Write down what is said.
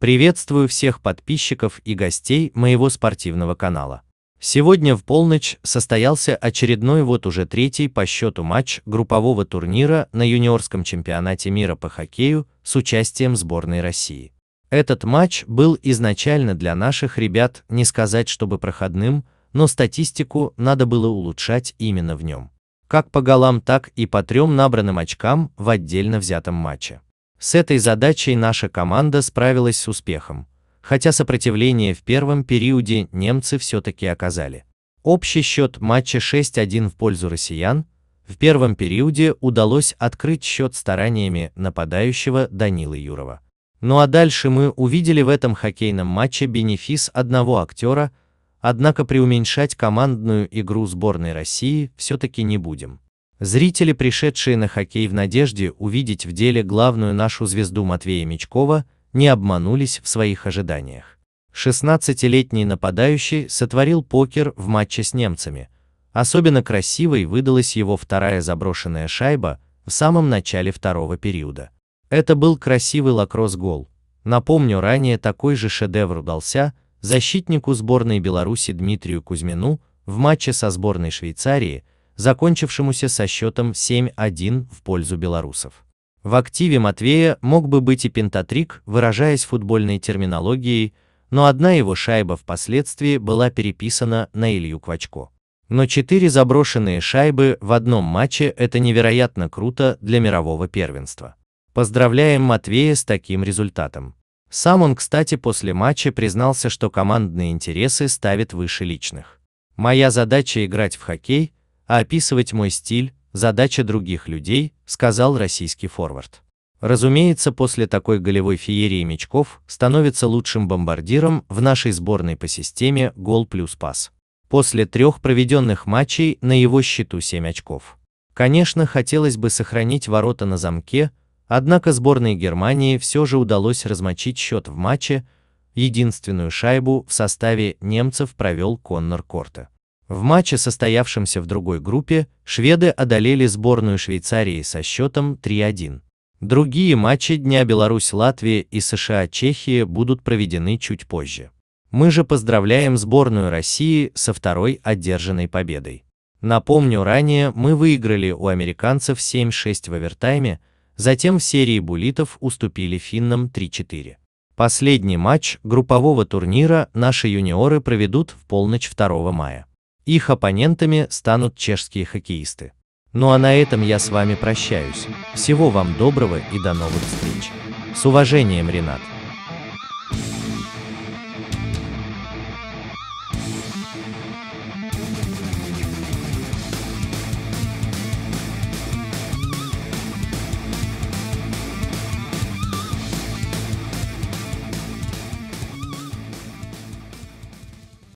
Приветствую всех подписчиков и гостей моего спортивного канала. Сегодня в полночь состоялся очередной вот уже третий по счету матч группового турнира на юниорском чемпионате мира по хоккею с участием сборной России. Этот матч был изначально для наших ребят не сказать чтобы проходным, но статистику надо было улучшать именно в нем. Как по голам, так и по трем набранным очкам в отдельно взятом матче. С этой задачей наша команда справилась с успехом, хотя сопротивление в первом периоде немцы все-таки оказали. Общий счет матча 6-1 в пользу россиян, в первом периоде удалось открыть счет стараниями нападающего Данилы Юрова. Ну а дальше мы увидели в этом хоккейном матче бенефис одного актера, однако преуменьшать командную игру сборной России все-таки не будем. Зрители, пришедшие на хоккей в надежде увидеть в деле главную нашу звезду Матвея Мечкова, не обманулись в своих ожиданиях. 16-летний нападающий сотворил покер в матче с немцами. Особенно красивой выдалась его вторая заброшенная шайба в самом начале второго периода. Это был красивый лакросс-гол. Напомню, ранее такой же шедевр удался защитнику сборной Беларуси Дмитрию Кузьмину в матче со сборной Швейцарии, закончившемуся со счетом 7-1 в пользу белорусов. В активе Матвея мог бы быть и пентатрик, выражаясь футбольной терминологией, но одна его шайба впоследствии была переписана на Илью Квачко. Но четыре заброшенные шайбы в одном матче – это невероятно круто для мирового первенства. Поздравляем Матвея с таким результатом. Сам он, кстати, после матча признался, что командные интересы ставит выше личных. «Моя задача играть в хоккей, а описывать мой стиль – задача других людей, сказал российский форвард. Разумеется, после такой голевой феерии Мечков становится лучшим бомбардиром в нашей сборной по системе гол плюс пас. После трех проведенных матчей на его счету 7 очков. Конечно, хотелось бы сохранить ворота на замке, однако сборной Германии все же удалось размочить счет в матче, единственную шайбу в составе немцев провел Коннор Корте. В матче, состоявшемся в другой группе, шведы одолели сборную Швейцарии со счетом 3-1. Другие матчи Дня Беларусь-Латвия и США-Чехия будут проведены чуть позже. Мы же поздравляем сборную России со второй одержанной победой. Напомню, ранее мы выиграли у американцев 7-6 в овертайме, затем в серии буллитов уступили финнам 3-4. Последний матч группового турнира наши юниоры проведут в полночь 2 мая. Их оппонентами станут чешские хоккеисты. Ну а на этом я с вами прощаюсь. Всего вам доброго и до новых встреч. С уважением, Ренат.